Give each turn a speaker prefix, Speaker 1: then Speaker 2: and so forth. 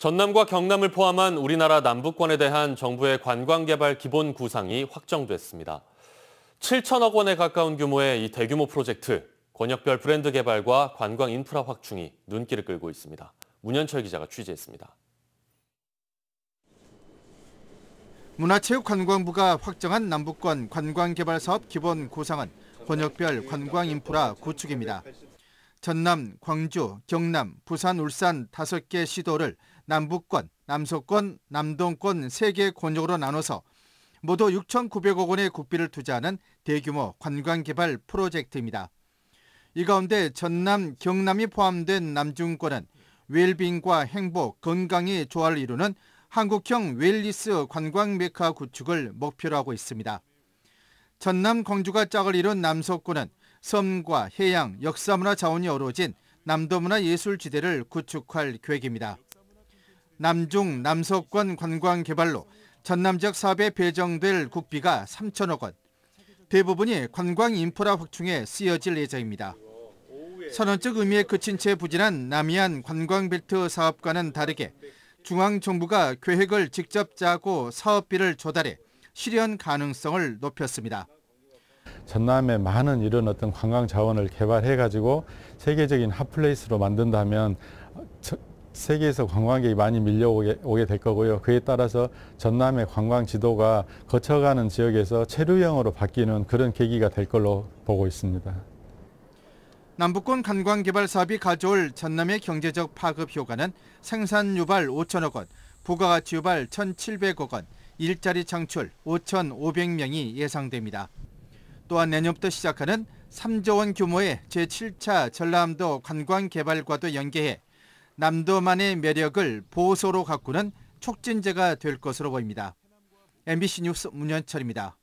Speaker 1: 전남과 경남을 포함한 우리나라 남북권에 대한 정부의 관광개발 기본 구상이 확정됐습니다. 7천억 원에 가까운 규모의 이 대규모 프로젝트, 권역별 브랜드 개발과 관광 인프라 확충이 눈길을 끌고 있습니다. 문현철 기자가 취재했습니다.
Speaker 2: 문화체육관광부가 확정한 남북권 관광개발사업 기본 구상은 권역별 관광 인프라 구축입니다. 전남, 광주, 경남, 부산, 울산 5개 시도를 남북권, 남서권, 남동권 3개 권역으로 나눠서 모두 6,900억 원의 국비를 투자하는 대규모 관광개발 프로젝트입니다. 이 가운데 전남, 경남이 포함된 남중권은 웰빙과 행복, 건강이 조화를 이루는 한국형 웰리스 관광 메카 구축을 목표로 하고 있습니다. 전남 광주가 짝을 이룬 남서권은 섬과 해양, 역사문화 자원이 어우러진 남도문화 예술지대를 구축할 계획입니다. 남중 남서권 관광 개발로 전남 지역 사업에 배정될 국비가 3천억 원, 대부분이 관광 인프라 확충에 쓰여질 예정입니다. 선언적 의미에 그친 채 부진한 남이안 관광벨트 사업과는 다르게 중앙정부가 계획을 직접 짜고 사업비를 조달해 실현 가능성을 높였습니다.
Speaker 3: 전남에 많은 이런 어떤 관광 자원을 개발해 가지고 세계적인 핫플레이스로 만든다면 세계에서 관광객이 많이 밀려오게 될 거고요. 그에 따라서 전남의 관광 지도가 거쳐가는 지역에서 체류형으로 바뀌는 그런 계기가 될 걸로 보고 있습니다.
Speaker 2: 남북권 관광개발 사업이 가져올 전남의 경제적 파급 효과는 생산 유발 5천억 원, 부가가치 유발 1,700억 원, 일자리 창출 5,500명이 예상됩니다. 또한 내년부터 시작하는 3조 원 규모의 제7차 전남도 관광개발과도 연계해 남도만의 매력을 보소로 가꾸는 촉진제가 될 것으로 보입니다. MBC 뉴스 문현철입니다.